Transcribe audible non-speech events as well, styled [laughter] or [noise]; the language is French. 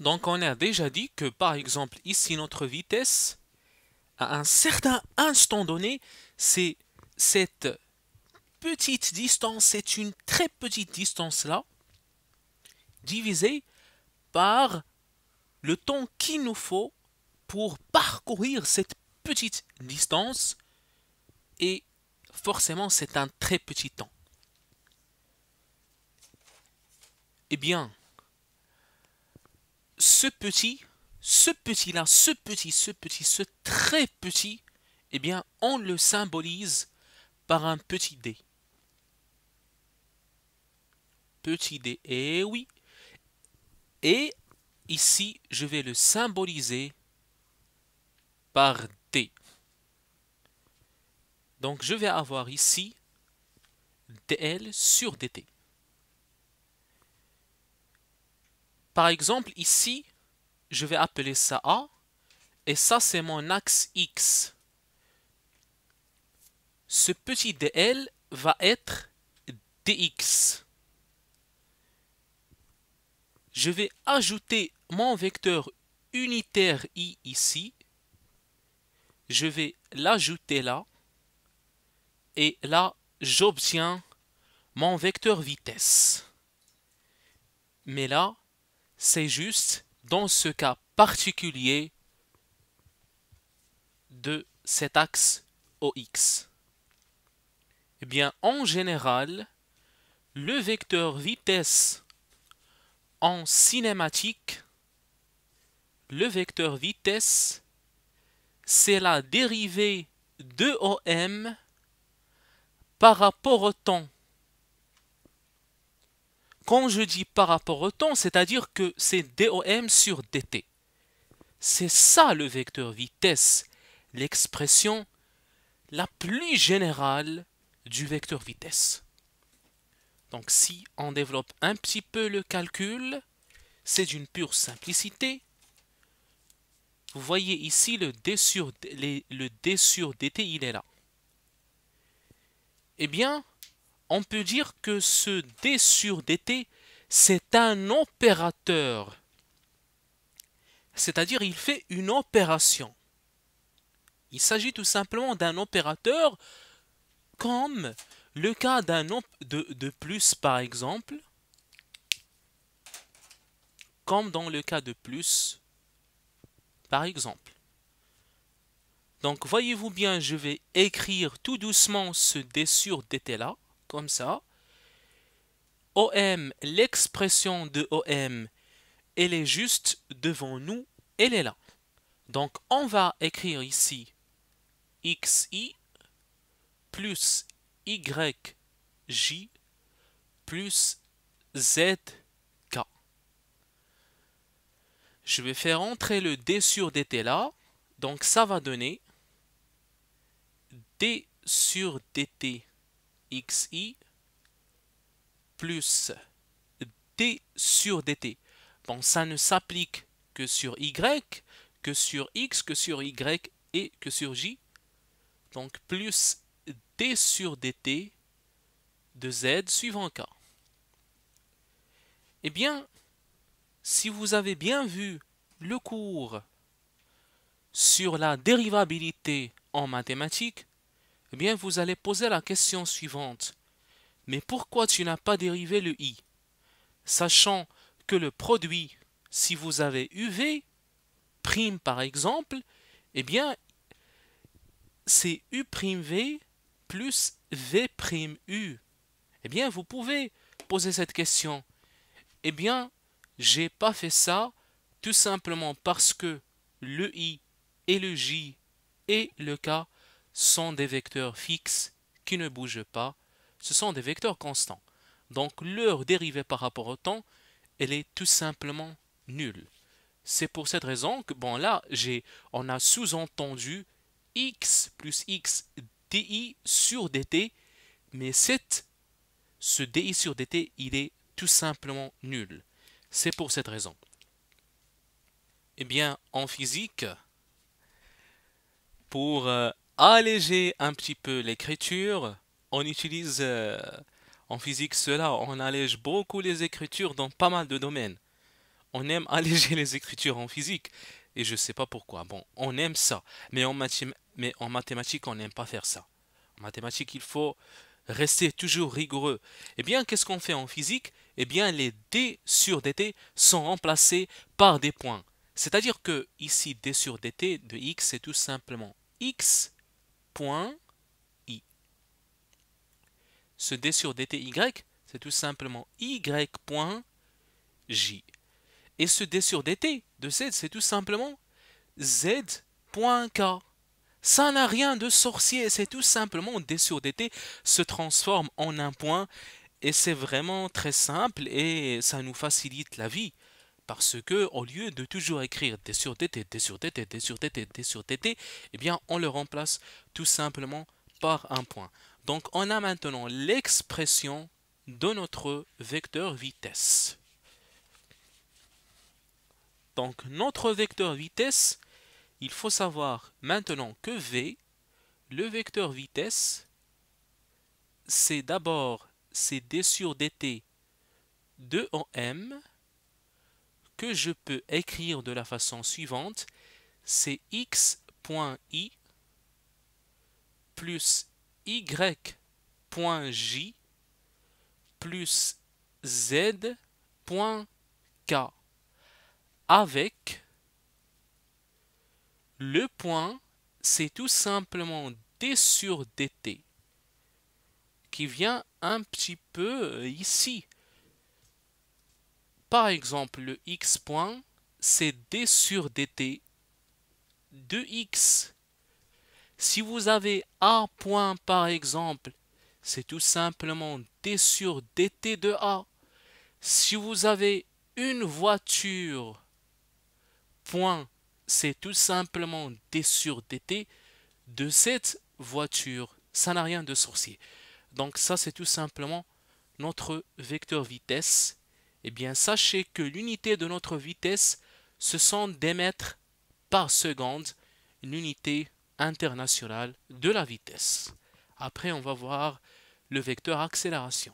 Donc on a déjà dit que par exemple ici notre vitesse, à un certain instant donné, c'est cette petite distance, c'est une très petite distance là, divisée par le temps qu'il nous faut pour parcourir cette petite distance et forcément c'est un très petit temps. Eh bien, ce petit, ce petit-là, ce petit, ce petit, ce très petit, eh bien, on le symbolise par un petit d. Petit d, eh oui. Et ici, je vais le symboliser par D. Donc, je vais avoir ici DL sur DT. Par exemple, ici, je vais appeler ça A, et ça, c'est mon axe X. Ce petit DL va être DX. Je vais ajouter mon vecteur unitaire I ici. Je vais l'ajouter là. Et là, j'obtiens mon vecteur vitesse. Mais là, c'est juste dans ce cas particulier de cet axe OX Eh bien, en général, le vecteur vitesse en cinématique, le vecteur vitesse, c'est la dérivée de OM par rapport au temps. Quand je dis par rapport au temps, c'est-à-dire que c'est DOM sur DT. C'est ça le vecteur vitesse, l'expression la plus générale du vecteur vitesse. Donc si on développe un petit peu le calcul, c'est d'une pure simplicité. Vous voyez ici le D sur, le D sur DT, il est là. Eh bien, on peut dire que ce D sur dt, c'est un opérateur. C'est-à-dire, il fait une opération. Il s'agit tout simplement d'un opérateur comme le cas d'un de, de plus, par exemple, comme dans le cas de plus, par exemple. Donc, voyez-vous bien, je vais écrire tout doucement ce D sur dt là comme ça. OM, l'expression de OM, elle est juste devant nous, elle est là. Donc on va écrire ici xi plus yj plus zk. Je vais faire entrer le d sur dt là, donc ça va donner d sur dt xi plus d sur dt. Bon, ça ne s'applique que sur y, que sur x, que sur y et que sur j. Donc plus d sur dt de z suivant k. Eh bien, si vous avez bien vu le cours sur la dérivabilité en mathématiques, eh bien vous allez poser la question suivante. Mais pourquoi tu n'as pas dérivé le i Sachant que le produit, si vous avez UV, prime par exemple, eh bien c'est u v plus u. Eh bien vous pouvez poser cette question. Eh bien, j'ai pas fait ça tout simplement parce que le i et le j et le k sont des vecteurs fixes qui ne bougent pas, ce sont des vecteurs constants. Donc leur dérivée par rapport au temps, elle est tout simplement nulle. C'est pour cette raison que, bon là, on a sous-entendu x plus x di sur dt, mais cette, ce di sur dt, il est tout simplement nul. C'est pour cette raison. Eh bien, en physique, pour... Euh, alléger un petit peu l'écriture. On utilise euh, en physique cela, on allège beaucoup les écritures dans pas mal de domaines. On aime [laughs] alléger les écritures en physique et je sais pas pourquoi. Bon, on aime ça, mais en, mais en mathématiques, on n'aime pas faire ça. En mathématiques, il faut rester toujours rigoureux. Eh bien, qu'est-ce qu'on fait en physique Eh bien, les d sur dt sont remplacés par des points. C'est-à-dire que ici, d sur dt de x, c'est tout simplement x point i. Ce d sur y, c'est tout simplement y point j. Et ce d sur dt de z, c'est tout simplement z point k. Ça n'a rien de sorcier, c'est tout simplement d sur dt se transforme en un point et c'est vraiment très simple et ça nous facilite la vie parce que au lieu de toujours écrire T sur DT, T sur DT, T sur DT, T sur DT, eh bien on le remplace tout simplement par un point. Donc on a maintenant l'expression de notre vecteur vitesse. Donc notre vecteur vitesse, il faut savoir maintenant que V, le vecteur vitesse, c'est d'abord c'est d sur dt de en m que je peux écrire de la façon suivante. C'est x.i plus y.j plus z.k avec le point, c'est tout simplement d sur dt qui vient un petit peu euh, ici. Par exemple, le x point, c'est d sur dt de x. Si vous avez a point, par exemple, c'est tout simplement d sur dt de a. Si vous avez une voiture, point, c'est tout simplement d sur dt de cette voiture. Ça n'a rien de sorcier. Donc ça, c'est tout simplement notre vecteur vitesse eh bien sachez que l'unité de notre vitesse, ce sont des mètres par seconde, l'unité internationale de la vitesse. Après, on va voir le vecteur accélération.